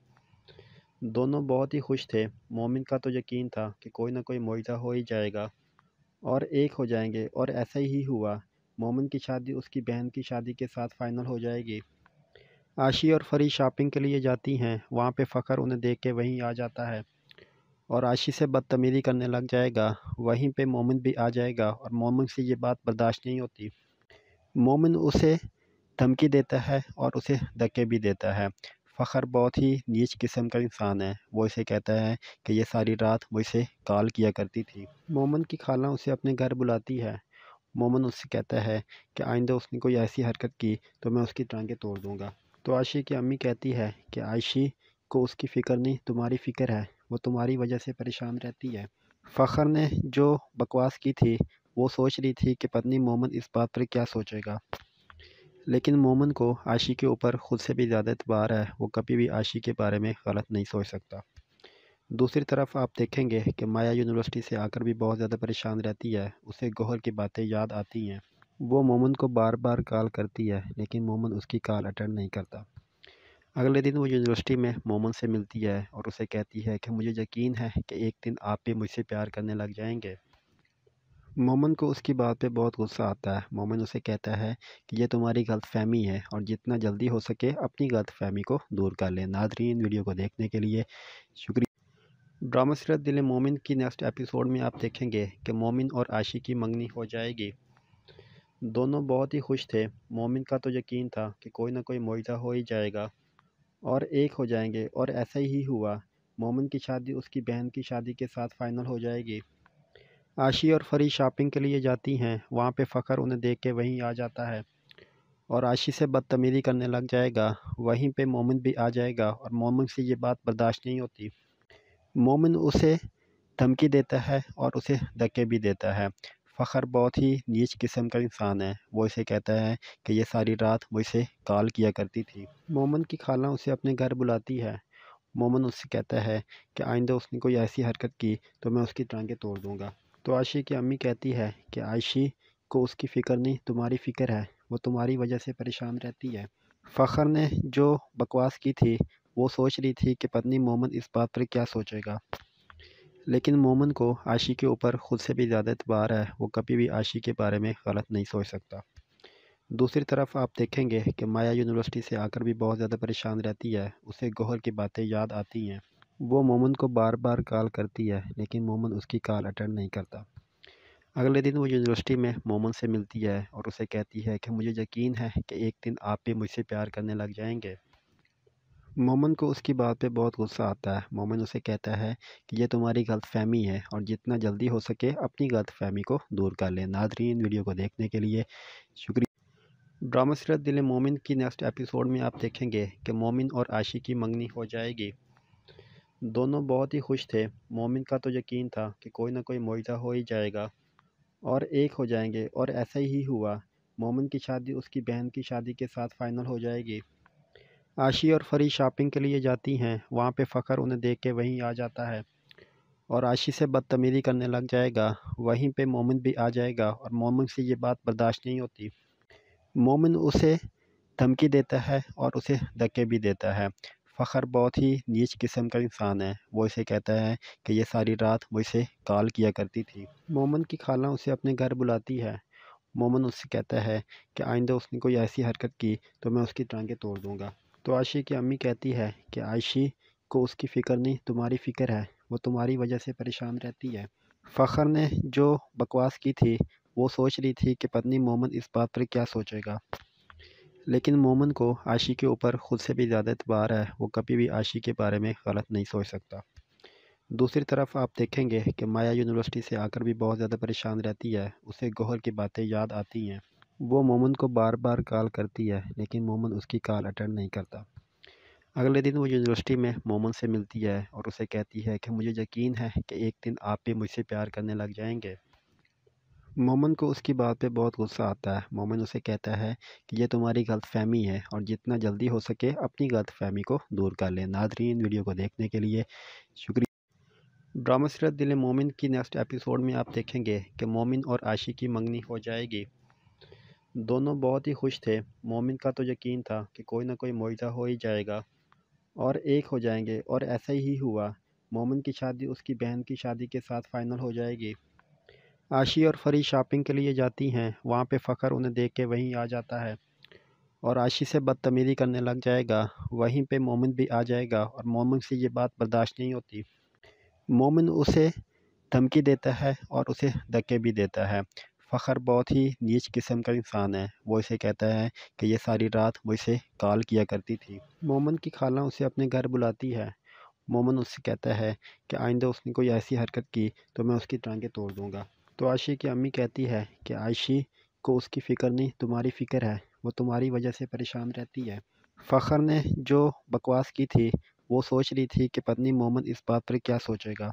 दोनों बहुत ही खुश थे मोमिन का तो यकीन था कि कोई ना कोई मुआवजा हो ही जाएगा और एक हो जाएंगे और ऐसा ही हुआ मोमिन की शादी उसकी बहन की शादी के साथ फ़ाइनल हो जाएगी आशी और फरी शॉपिंग के लिए जाती हैं वहाँ पे फ़खर उन्हें देख के वहीं आ जाता है और आशी से बदतमीज़ी करने लग जाएगा वहीं पे मोमिन भी आ जाएगा और मोमिन से ये बात बर्दाश्त नहीं होती मोमिन उसे धमकी देता है और उसे धक्के भी देता है फ़खर बहुत ही नीच किस्म का इंसान है वो इसे कहता है कि ये सारी रात वो इसे कॉल किया करती थी मोमन की खाला उसे अपने घर बुलाती है मोमन उससे कहता है कि आइंदा उसने कोई ऐसी हरकत की तो मैं उसकी टांगें तोड़ दूँगा तो आयशी की अम्मी कहती है कि आयशी को उसकी फ़िक्र नहीं तुम्हारी फ़िक्र है वो तुम्हारी वजह से परेशान रहती है फ़खर ने जो बकवास की थी वो सोच रही थी कि पत्नी मोमन इस बात पर क्या सोचेगा लेकिन मोमन को आशी के ऊपर ख़ुद से भी ज़्यादा एतबार है वो कभी भी आशी के बारे में गलत नहीं सोच सकता दूसरी तरफ आप देखेंगे कि माया यूनिवर्सिटी से आकर भी बहुत ज़्यादा परेशान रहती है उसे गोहर की बातें याद आती हैं वो मोमन को बार बार कॉल करती है लेकिन मोमन उसकी कॉल अटेंड नहीं करता अगले दिन वो यूनिवर्सिटी में मोमन से मिलती है और उसे कहती है कि मुझे यकीन है कि एक दिन आप भी मुझसे प्यार करने लग जाएंगे मोमन को उसकी बात पे बहुत गुस्सा आता है मोमन उसे कहता है कि ये तुम्हारी गलत फहमी है और जितना जल्दी हो सके अपनी गलत फहमी को दूर कर लें नाजरीन वीडियो को देखने के लिए शुक्रिया ड्रामा सीरत दिल मोमिन की नेक्स्ट एपिसोड में आप देखेंगे कि मोमिन और आशी की मंगनी हो जाएगी दोनों बहुत ही खुश थे मोमिन का तो यकीन था कि कोई ना कोई मुआजा हो ही जाएगा और एक हो जाएंगे और ऐसा ही हुआ मोमिन की शादी उसकी बहन की शादी के साथ फ़ाइनल हो जाएगी आशी और फरी शॉपिंग के लिए जाती हैं वहाँ पे फ़खर उन्हें देख के वहीं आ जाता है और आशी से बदतमीज़ी करने लग जाएगा वहीं पे मोमिन भी आ जाएगा और मोमिन से ये बात बर्दाश्त नहीं होती मोमिन उसे धमकी देता है और उसे धक्के भी देता है फ़खर बहुत ही नीच किस्म का इंसान है वो इसे कहता है कि ये सारी रात वो इसे कॉल किया करती थी मोमन की खाला उसे अपने घर बुलाती है मोमन उससे कहता है कि आइंदा उसने कोई ऐसी हरकत की तो मैं उसकी टांगें तोड़ दूँगा तो आयशी की अम्मी कहती है कि आयशी को उसकी फ़िक्र नहीं तुम्हारी फ़िक्र है वो तुम्हारी वजह से परेशान रहती है फ़खर ने जो बकवास की थी वो सोच रही थी कि पत्नी मोमन इस बात पर क्या सोचेगा लेकिन मोमन को आशी के ऊपर ख़ुद से भी ज़्यादा एतबार है वो कभी भी आशी के बारे में गलत नहीं सोच सकता दूसरी तरफ आप देखेंगे कि माया यूनिवर्सिटी से आकर भी बहुत ज़्यादा परेशान रहती है उसे गोहर की बातें याद आती हैं वो मोमन को बार बार कॉल करती है लेकिन मोमन उसकी कॉल अटेंड नहीं करता अगले दिन वो यूनिवर्सिटी में मोमन से मिलती है और उसे कहती है कि मुझे यकीन है कि एक दिन आप भी मुझसे प्यार करने लग जाएंगे मोमन को उसकी बात पे बहुत गुस्सा आता है मोमन उसे कहता है कि ये तुम्हारी गलत फहमी है और जितना जल्दी हो सके अपनी गलत फहमी को दूर कर लें नाजरीन वीडियो को देखने के लिए शुक्रिया ड्रामा सीरत दिल मोमिन की नेक्स्ट एपिसोड में आप देखेंगे कि मोमिन और आशी की मंगनी हो जाएगी दोनों बहुत ही खुश थे मोमिन का तो यकीन था कि कोई ना कोई मुआवजा हो ही जाएगा और एक हो जाएंगे और ऐसा ही हुआ मोमिन की शादी उसकी बहन की शादी के साथ फ़ाइनल हो जाएगी आशी और फरी शॉपिंग के लिए जाती हैं वहाँ पे फ़खर उन्हें देख के वहीं आ जाता है और आशी से बदतमीज़ी करने लग जाएगा वहीं पे मोमिन भी आ जाएगा और मोमिन से ये बात बर्दाश्त नहीं होती मोमिन उसे धमकी देता है और उसे धक्के भी देता है फ़खर बहुत ही नीच किस्म का इंसान है वो इसे कहता है कि ये सारी रात वो इसे कॉल किया करती थी मोमन की खाला उसे अपने घर बुलाती है मोमन उससे कहता है कि आइंदा उसने कोई ऐसी हरकत की तो मैं उसकी टांगें तोड़ दूँगा तो आयशी की अम्मी कहती है कि आयशी को उसकी फ़िक्र नहीं तुम्हारी फ़िक्र है वो तुम्हारी वजह से परेशान रहती है फ़खर ने जो बकवास की थी वो सोच रही थी कि पत्नी मोमन इस बात पर क्या सोचेगा लेकिन मोमन को आशी के ऊपर ख़ुद से भी ज़्यादा एतबार है वो कभी भी आशी के बारे में गलत नहीं सोच सकता दूसरी तरफ आप देखेंगे कि माया यूनिवर्सिटी से आकर भी बहुत ज़्यादा परेशान रहती है उसे गोहर की बातें याद आती हैं वो मोमन को बार बार कॉल करती है लेकिन मोमन उसकी कॉल अटेंड नहीं करता अगले दिन वो यूनिवर्सिटी में मोमन से मिलती है और उसे कहती है कि मुझे यकीन है कि एक दिन आप भी मुझसे प्यार करने लग जाएंगे मोमन को उसकी बात पे बहुत गुस्सा आता है मोमन उसे कहता है कि ये तुम्हारी गलत फहमी है और जितना जल्दी हो सके अपनी गलत फहमी को दूर कर लें नाजरीन वीडियो को देखने के लिए शुक्रिया ड्रामा सीरत दिल मोमिन की नेक्स्ट एपिसोड में आप देखेंगे कि मोमिन और आशी की मंगनी हो जाएगी दोनों बहुत ही खुश थे मोमिन का तो यकीन था कि कोई ना कोई मुआवजा हो ही जाएगा और एक हो जाएंगे और ऐसा ही हुआ मोमिन की शादी उसकी बहन की शादी के साथ फ़ाइनल हो जाएगी आशी और फरी शॉपिंग के लिए जाती हैं वहाँ पे फ़खर उन्हें देख के वहीं आ जाता है और आशी से बदतमीज़ी करने लग जाएगा वहीं पे मोमिन भी आ जाएगा और मोमिन से ये बात बर्दाश्त नहीं होती मोमिन उसे धमकी देता है और उसे धक्के भी देता है फ़खर बहुत ही नीच किस्म का इंसान है वो इसे कहता है कि ये सारी रात वो इसे कॉल किया करती थी मोमन की खाला उसे अपने घर बुलाती है मोमन उससे कहता है कि आइंदा उसने कोई ऐसी हरकत की तो मैं उसकी टांगें तोड़ दूँगा तो आयशी की अम्मी कहती है कि आयशी को उसकी फ़िक्र नहीं तुम्हारी फ़िक्र है वो तुम्हारी वजह से परेशान रहती है फ़खर ने जो बकवास की थी वो सोच रही थी कि पत्नी मोमन इस बात पर क्या सोचेगा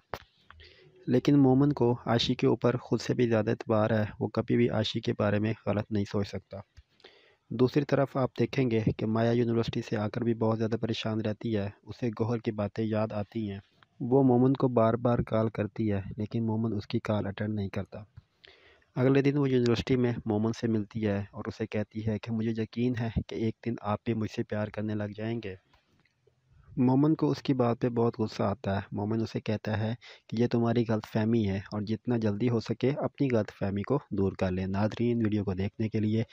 लेकिन मोमन को आशी के ऊपर ख़ुद से भी ज़्यादा इतबार है वो कभी भी आशी के बारे में गलत नहीं सोच सकता दूसरी तरफ आप देखेंगे कि माया यूनिवर्सिटी से आकर भी बहुत ज़्यादा परेशान रहती है उसे गोहर की बातें याद आती हैं वो मोमन को बार बार कॉल करती है लेकिन मोमन उसकी कॉल अटेंड नहीं करता अगले दिन वो यूनिवर्सिटी में मोमन से मिलती है और उसे कहती है कि मुझे यकीन है कि एक दिन आप भी मुझसे प्यार करने लग जाएंगे मोमन को उसकी बात पे बहुत गुस्सा आता है मोमन उसे कहता है कि ये तुम्हारी गलत फहमी है और जितना जल्दी हो सके अपनी गलत फहमी को दूर कर लें नादरीन वीडियो को देखने के लिए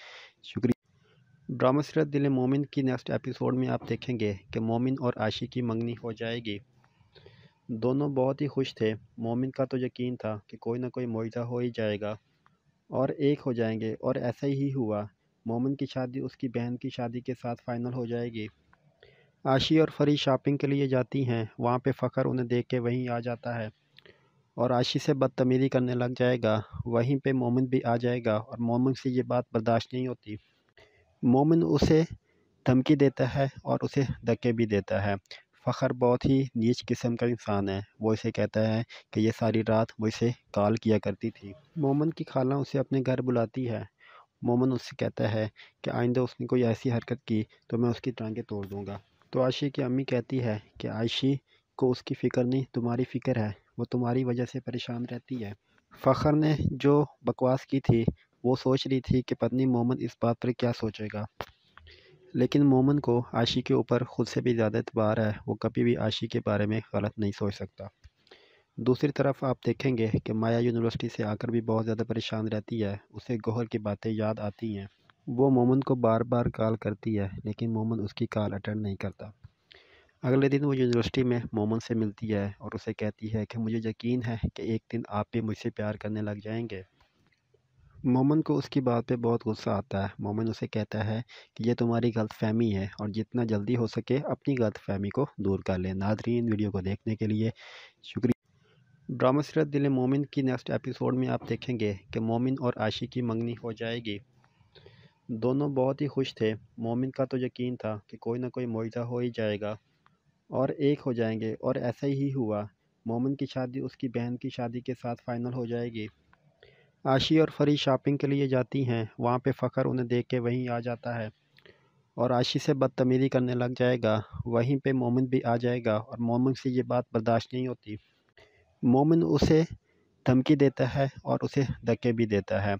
शुक्रिया ड्रामा सीरत दिल मोमिन की नेक्स्ट एपिसोड में आप देखेंगे कि मोमिन और आशी की मंगनी हो जाएगी दोनों बहुत ही खुश थे मोमिन का तो यकीन था कि कोई ना कोई मुआवजा हो ही जाएगा और एक हो जाएंगे और ऐसा ही हुआ मोमिन की शादी उसकी बहन की शादी के साथ फ़ाइनल हो जाएगी आशी और फरी शॉपिंग के लिए जाती हैं वहाँ पे फ़खर उन्हें देख के वहीं आ जाता है और आशी से बदतमीज़ी करने लग जाएगा वहीं पे मोमिन भी आ जाएगा और मोमिन से ये बात बर्दाश्त नहीं होती मोमिन उसे धमकी देता है और उसे धक्के भी देता है फ़खर बहुत ही नीच किस्म का इंसान है वो इसे कहता है कि ये सारी रात वो इसे कॉल किया करती थी मोमन की खाला उसे अपने घर बुलाती है मोमन उससे कहता है कि आइंदा उसने कोई ऐसी हरकत की तो मैं उसकी टांगें तोड़ दूँगा तो आयशी की अम्मी कहती है कि आयशी को उसकी फ़िक्र नहीं तुम्हारी फ़िक्र है वो तुम्हारी वजह से परेशान रहती है फ़खर ने जो बकवास की थी वो सोच रही थी कि पत्नी मोमन इस बात पर क्या सोचेगा लेकिन मोमन को आशी के ऊपर ख़ुद से भी ज़्यादा अतबार है वो कभी भी आशी के बारे में गलत नहीं सोच सकता दूसरी तरफ आप देखेंगे कि माया यूनिवर्सिटी से आकर भी बहुत ज़्यादा परेशान रहती है उसे गोहर की बातें याद आती हैं वो मोमन को बार बार कॉल करती है लेकिन मोमन उसकी कॉल अटेंड नहीं करता अगले दिन वो यूनिवर्सिटी में मोमन से मिलती है और उसे कहती है कि मुझे यकीन है कि एक दिन आप भी मुझसे प्यार करने लग जाएंगे मोमन को उसकी बात पे बहुत गुस्सा आता है मोमन उसे कहता है कि ये तुम्हारी गलत फहमी है और जितना जल्दी हो सके अपनी गलत फहमी को दूर कर लें नादरीन वीडियो को देखने के लिए शुक्रिया ड्रामा सीरत दिल मोमिन की नेक्स्ट एपिसोड में आप देखेंगे कि मोमिन और आशी की मंगनी हो जाएगी दोनों बहुत ही खुश थे मोमिन का तो यकीन था कि कोई ना कोई मुआवजा हो ही जाएगा और एक हो जाएंगे और ऐसा ही हुआ मोमिन की शादी उसकी बहन की शादी के साथ फ़ाइनल हो जाएगी आशी और फरी शॉपिंग के लिए जाती हैं वहाँ पे फ़खर उन्हें देख के वहीं आ जाता है और आशी से बदतमीज़ी करने लग जाएगा वहीं पे मोमिन भी आ जाएगा और मोमिन से ये बात बर्दाश्त नहीं होती मोमिन उसे धमकी देता है और उसे धक्के भी देता है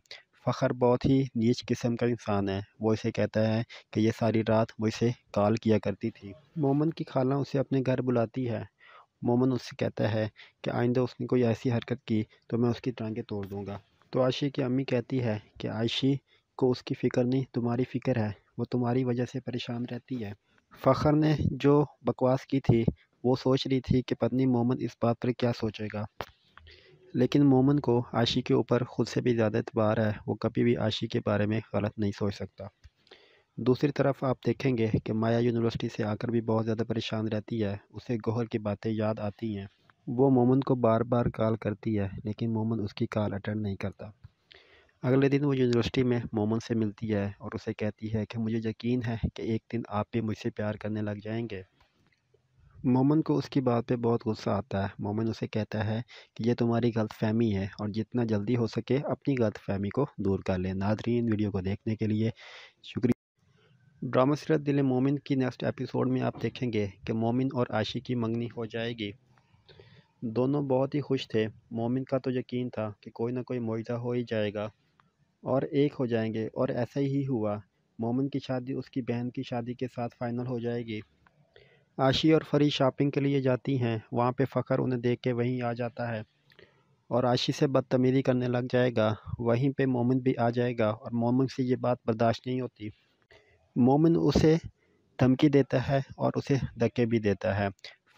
फ़खर बहुत ही नीच किस्म का इंसान है वो इसे कहता है कि ये सारी रात वो इसे कॉल किया करती थी मोमन की खाला उसे अपने घर बुलाती है मोमन उससे कहता है कि आइंदा उसने कोई ऐसी हरकत की तो मैं उसकी टांगें तोड़ दूँगा तो आयशी की अम्मी कहती है कि आयशी को उसकी फ़िक्र नहीं तुम्हारी फ़िक्र है वो तुम्हारी वजह से परेशान रहती है फ़खर ने जो बकवास की थी वो सोच रही थी कि पत्नी मोमन इस बात पर क्या सोचेगा लेकिन मोमन को आशी के ऊपर ख़ुद से भी ज़्यादा इतबार है वो कभी भी आशी के बारे में गलत नहीं सोच सकता दूसरी तरफ आप देखेंगे कि माया यूनिवर्सिटी से आकर भी बहुत ज़्यादा परेशान रहती है उसे गोहर की बातें याद आती हैं वो मोमन को बार बार कॉल करती है लेकिन मोमन उसकी कॉल अटेंड नहीं करता अगले दिन वो यूनिवर्सिटी में मोमन से मिलती है और उसे कहती है कि मुझे यकीन है कि एक दिन आप भी मुझसे प्यार करने लग जाएंगे मोमन को उसकी बात पे बहुत गुस्सा आता है मोमन उसे कहता है कि ये तुम्हारी गलत फहमी है और जितना जल्दी हो सके अपनी गलत फहमी को दूर कर लें नादरीन वीडियो को देखने के लिए शुक्रिया ड्रामा सीरत दिल मोमिन की नेक्स्ट एपिसोड में आप देखेंगे कि मोमिन और आशी की मंगनी हो जाएगी दोनों बहुत ही खुश थे मोमिन का तो यकीन था कि कोई ना कोई मुआजा हो ही जाएगा और एक हो जाएंगे और ऐसा ही हुआ मोमिन की शादी उसकी बहन की शादी के साथ फ़ाइनल हो जाएगी आशी और फरी शॉपिंग के लिए जाती हैं वहाँ पे फ़खर उन्हें देख के वहीं आ जाता है और आशी से बदतमीज़ी करने लग जाएगा वहीं पे मोमिन भी आ जाएगा और मोमिन से ये बात बर्दाश्त नहीं होती मोमिन उसे धमकी देता है और उसे धक्के भी देता है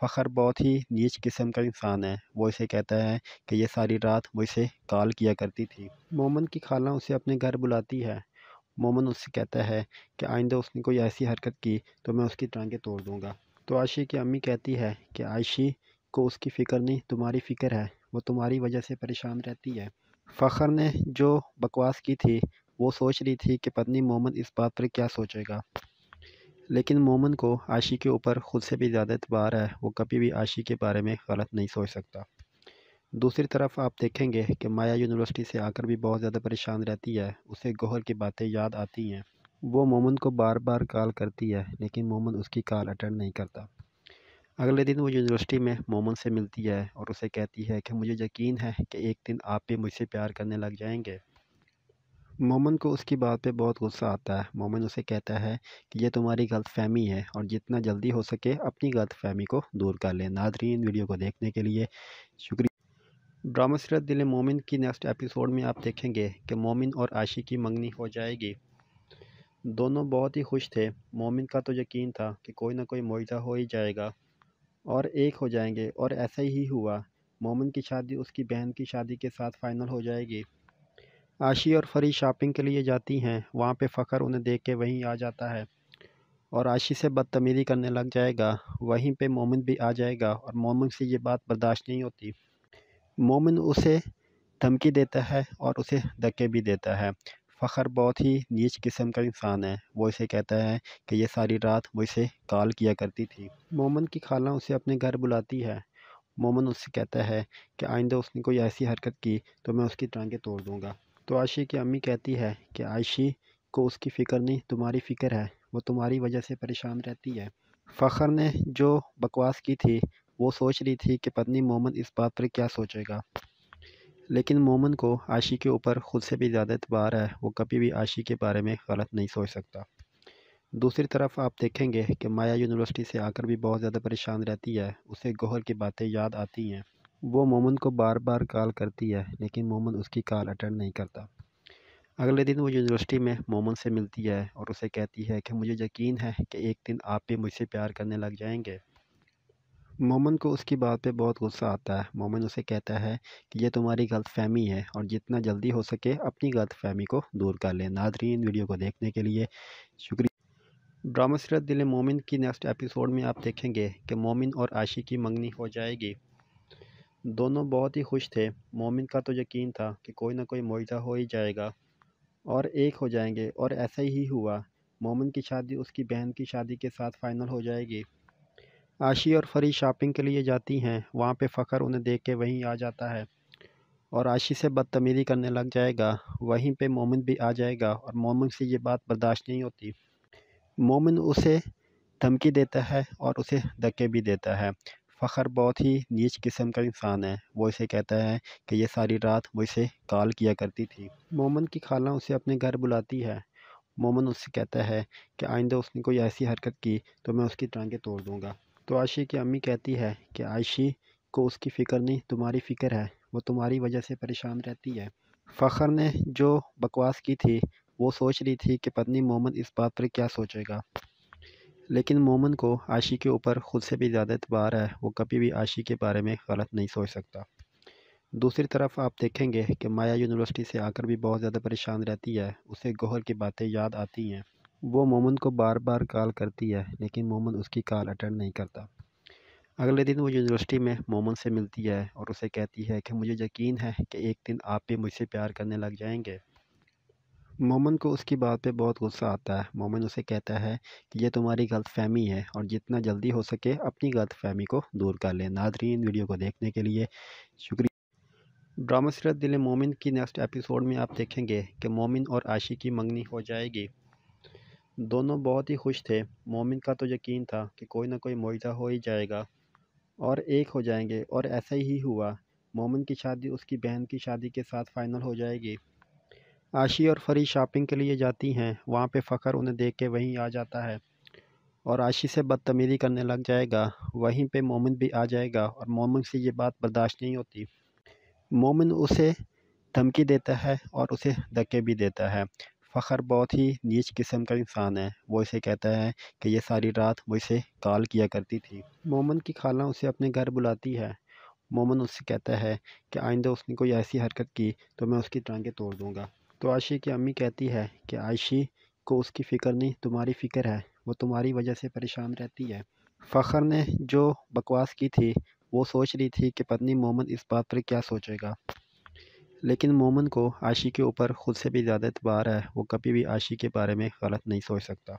फ़खर बहुत ही नीच किस्म का इंसान है वो इसे कहता है कि ये सारी रात वो इसे कॉल किया करती थी मोमन की खाला उसे अपने घर बुलाती है मोमन उससे कहता है कि आइंदा उसने कोई ऐसी हरकत की तो मैं उसकी टांगें तोड़ दूँगा तो आयशी की अम्मी कहती है कि आयशी को उसकी फ़िक्र नहीं तुम्हारी फ़िक्र है वो तुम्हारी वजह से परेशान रहती है फ़खर ने जो बकवास की थी वो सोच रही थी कि पत्नी मोमन इस बात पर क्या सोचेगा लेकिन मोमन को आशी के ऊपर ख़ुद से भी ज़्यादा अतबार है वो कभी भी आशी के बारे में गलत नहीं सोच सकता दूसरी तरफ आप देखेंगे कि माया यूनिवर्सिटी से आकर भी बहुत ज़्यादा परेशान रहती है उसे गोहर की बातें याद आती हैं वो मोमन को बार बार कॉल करती है लेकिन मोमन उसकी कॉल अटेंड नहीं करता अगले दिन वो यूनिवर्सिटी में मोमन से मिलती है और उसे कहती है कि मुझे यकीन है कि एक दिन आप भी मुझसे प्यार करने लग जाएंगे मोमन को उसकी बात पे बहुत गुस्सा आता है मोमन उसे कहता है कि ये तुम्हारी गलतफहमी है और जितना जल्दी हो सके अपनी गलतफहमी को दूर कर लें नाजरीन वीडियो को देखने के लिए शुक्रिया ड्रामा सरत दिल मोमिन की नेक्स्ट एपिसोड में आप देखेंगे कि मोमिन और आशी की मंगनी हो जाएगी दोनों बहुत ही खुश थे मोमिन का तो यकीन था कि कोई ना कोई मुआवजा हो ही जाएगा और एक हो जाएंगे और ऐसा ही हुआ मोमिन की शादी उसकी बहन की शादी के साथ फ़ाइनल हो जाएगी आशी और फरी शॉपिंग के लिए जाती हैं वहाँ पे फ़खर उन्हें देख के वहीं आ जाता है और आशी से बदतमीज़ी करने लग जाएगा वहीं पे मोमिन भी आ जाएगा और मोमिन से ये बात बर्दाश्त नहीं होती मोमिन उसे धमकी देता है और उसे धक्के भी देता है फ़खर बहुत ही नीच किस्म का इंसान है वो इसे कहता है कि ये सारी रात वो इसे कॉल किया करती थी मोमन की खाला उसे अपने घर बुलाती है मोमन उससे कहता है कि आइंदा उसने कोई ऐसी हरकत की तो मैं उसकी टांगें तोड़ दूँगा तो आयशी की अम्मी कहती है कि आयशी को उसकी फ़िक्र नहीं तुम्हारी फ़िक्र है वो तुम्हारी वजह से परेशान रहती है फ़खर ने जो बकवास की थी वो सोच रही थी कि पत्नी मोमन इस बात पर क्या सोचेगा लेकिन मोमन को आशी के ऊपर ख़ुद से भी ज़्यादा एतबार है वो कभी भी आशी के बारे में गलत नहीं सोच सकता दूसरी तरफ आप देखेंगे कि माया यूनिवर्सिटी से आकर भी बहुत ज़्यादा परेशान रहती है उसे गोहर की बातें याद आती हैं वो मोमन को बार बार कॉल करती है लेकिन मोमन उसकी कॉल अटेंड नहीं करता अगले दिन वो यूनिवर्सिटी में मोमन से मिलती है और उसे कहती है कि मुझे यकीन है कि एक दिन आप भी मुझसे प्यार करने लग जाएंगे मोमन को उसकी बात पे बहुत गुस्सा आता है मोमन उसे कहता है कि ये तुम्हारी गलत फहमी है और जितना जल्दी हो सके अपनी गलत फहमी को दूर कर लें नाजरीन वीडियो को देखने के लिए शुक्रिया ड्रामा सरत दिल मोमिन की नेक्स्ट एपिसोड में आप देखेंगे कि मोमिन और आशी की मंगनी हो जाएगी दोनों बहुत ही खुश थे मोमिन का तो यकीन था कि कोई ना कोई मुआजा हो ही जाएगा और एक हो जाएंगे और ऐसा ही हुआ मोमिन की शादी उसकी बहन की शादी के साथ फ़ाइनल हो जाएगी आशी और फरी शॉपिंग के लिए जाती हैं वहाँ पे फ़खर उन्हें देख के वहीं आ जाता है और आशी से बदतमीज़ी करने लग जाएगा वहीं पे मोमिन भी आ जाएगा और मोमिन से ये बात बर्दाश्त नहीं होती मोमिन उसे धमकी देता है और उसे धक्के भी देता है फ़खर बहुत ही नीच किस्म का इंसान है वो इसे कहता है कि ये सारी रात वो इसे कॉल किया करती थी मोमन की खाला उसे अपने घर बुलाती है मोमन उससे कहता है कि आइंदा उसने कोई ऐसी हरकत की तो मैं उसकी टांगें तोड़ दूँगा तो आयशी की अम्मी कहती है कि आयशी को उसकी फ़िक्र नहीं तुम्हारी फ़िक्र है वो तुम्हारी वजह से परेशान रहती है फ़खर ने जो बकवास की थी वो सोच रही थी कि पत्नी मोमन इस बात पर क्या सोचेगा लेकिन मोमन को आशी के ऊपर ख़ुद से भी ज़्यादा अतबार है वो कभी भी आशी के बारे में गलत नहीं सोच सकता दूसरी तरफ आप देखेंगे कि माया यूनिवर्सिटी से आकर भी बहुत ज़्यादा परेशान रहती है उसे गोहर की बातें याद आती हैं वो मोमन को बार बार कॉल करती है लेकिन मोमन उसकी कॉल अटेंड नहीं करता अगले दिन वो यूनिवर्सिटी में मोमन से मिलती है और उसे कहती है कि मुझे यकीन है कि एक दिन आप भी मुझसे प्यार करने लग जाएंगे मोमन को उसकी बात पे बहुत गुस्सा आता है मोमन उसे कहता है कि ये तुम्हारी गलतफहमी है और जितना जल्दी हो सके अपनी गलतफहमी को दूर कर लें नाजरीन वीडियो को देखने के लिए शुक्रिया ड्रामा सीरत दिल मोमिन की नेक्स्ट एपिसोड में आप देखेंगे कि मोमिन और आशी की मंगनी हो जाएगी दोनों बहुत ही खुश थे मोमिन का तो यकीन था कि कोई ना कोई मुआजा हो ही जाएगा और एक हो जाएंगे और ऐसा ही हुआ मोमिन की शादी उसकी बहन की शादी के साथ फ़ाइनल हो जाएगी आशी और फरी शॉपिंग के लिए जाती हैं वहाँ पे फ़खर उन्हें देख के वहीं आ जाता है और आशी से बदतमीज़ी करने लग जाएगा वहीं पे मोमिन भी आ जाएगा और मोमिन से ये बात बर्दाश्त नहीं होती मोमिन उसे धमकी देता है और उसे धक्के भी देता है फ़खर बहुत ही नीच किस्म का इंसान है वो इसे कहता है कि ये सारी रात वो इसे कॉल किया करती थी मोमन की खाला उसे अपने घर बुलाती है मोमन उससे कहता है कि आइंदा उसने कोई ऐसी हरकत की तो मैं उसकी टांगें तोड़ दूँगा तो आयशी की अम्मी कहती है कि आयशी को उसकी फ़िक्र नहीं तुम्हारी फ़िक्र है वो तुम्हारी वजह से परेशान रहती है फ़खर ने जो बकवास की थी वो सोच रही थी कि पत्नी मोमन इस बात पर क्या सोचेगा लेकिन मोमन को आशी के ऊपर ख़ुद से भी ज़्यादा एतबार है वो कभी भी आशी के बारे में गलत नहीं सोच सकता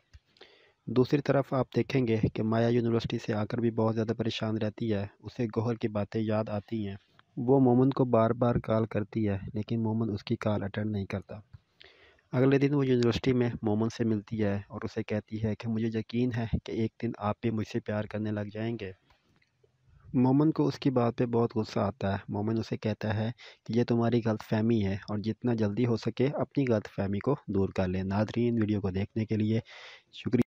दूसरी तरफ आप देखेंगे कि माया यूनिवर्सिटी से आकर भी बहुत ज़्यादा परेशान रहती है उसे गोहर की बातें याद आती हैं वो मोमन को बार बार कॉल करती है लेकिन मोमन उसकी कॉल अटेंड नहीं करता अगले दिन वो यूनिवर्सिटी में मोमन से मिलती है और उसे कहती है कि मुझे यकीन है कि एक दिन आप भी मुझसे प्यार करने लग जाएंगे मोमन को उसकी बात पे बहुत गुस्सा आता है मोमन उसे कहता है कि ये तुम्हारी गलत फहमी है और जितना जल्दी हो सके अपनी गलत फहमी को दूर कर लें नादरीन वीडियो को देखने के लिए शुक्रिया